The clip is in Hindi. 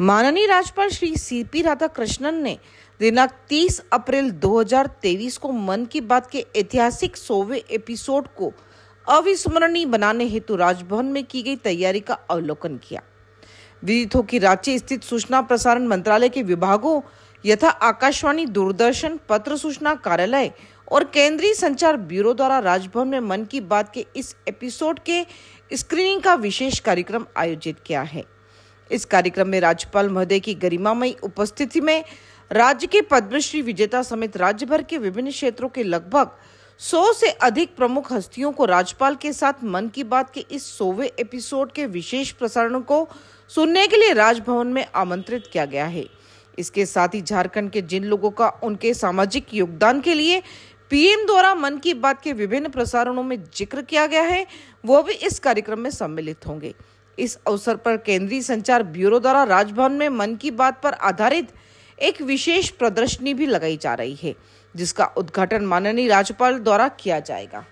माननीय राज्यपाल श्री सी पी राधाकृष्णन ने दिनांक 30 अप्रैल 2023 को मन की बात के ऐतिहासिक सोवे एपिसोड को अविस्मरणीय बनाने हेतु राजभवन में की गई तैयारी का अवलोकन किया विदित हो कि रांची स्थित सूचना प्रसारण मंत्रालय के विभागों यथा आकाशवाणी दूरदर्शन पत्र सूचना कार्यालय और केंद्रीय संचार ब्यूरो द्वारा राजभवन में मन की बात के इस एपिसोड के स्क्रीनिंग का विशेष कार्यक्रम आयोजित किया है इस कार्यक्रम में राज्यपाल महोदय की गरिमामयी उपस्थिति में राज्य के पद्मश्री विजेता समेत राज्य भर के विभिन्न क्षेत्रों के लगभग सौ से अधिक प्रमुख हस्तियों को राज्यपाल के साथ मन की बात के इस सोवे एपिसोड के विशेष प्रसारण को सुनने के लिए राजभवन में आमंत्रित किया गया है इसके साथ ही झारखंड के जिन लोगों का उनके सामाजिक योगदान के लिए पीएम द्वारा मन की बात के विभिन्न प्रसारणों में जिक्र किया गया है वो भी इस कार्यक्रम में सम्मिलित होंगे इस अवसर पर केंद्रीय संचार ब्यूरो द्वारा राजभवन में मन की बात पर आधारित एक विशेष प्रदर्शनी भी लगाई जा रही है जिसका उद्घाटन माननीय राज्यपाल द्वारा किया जाएगा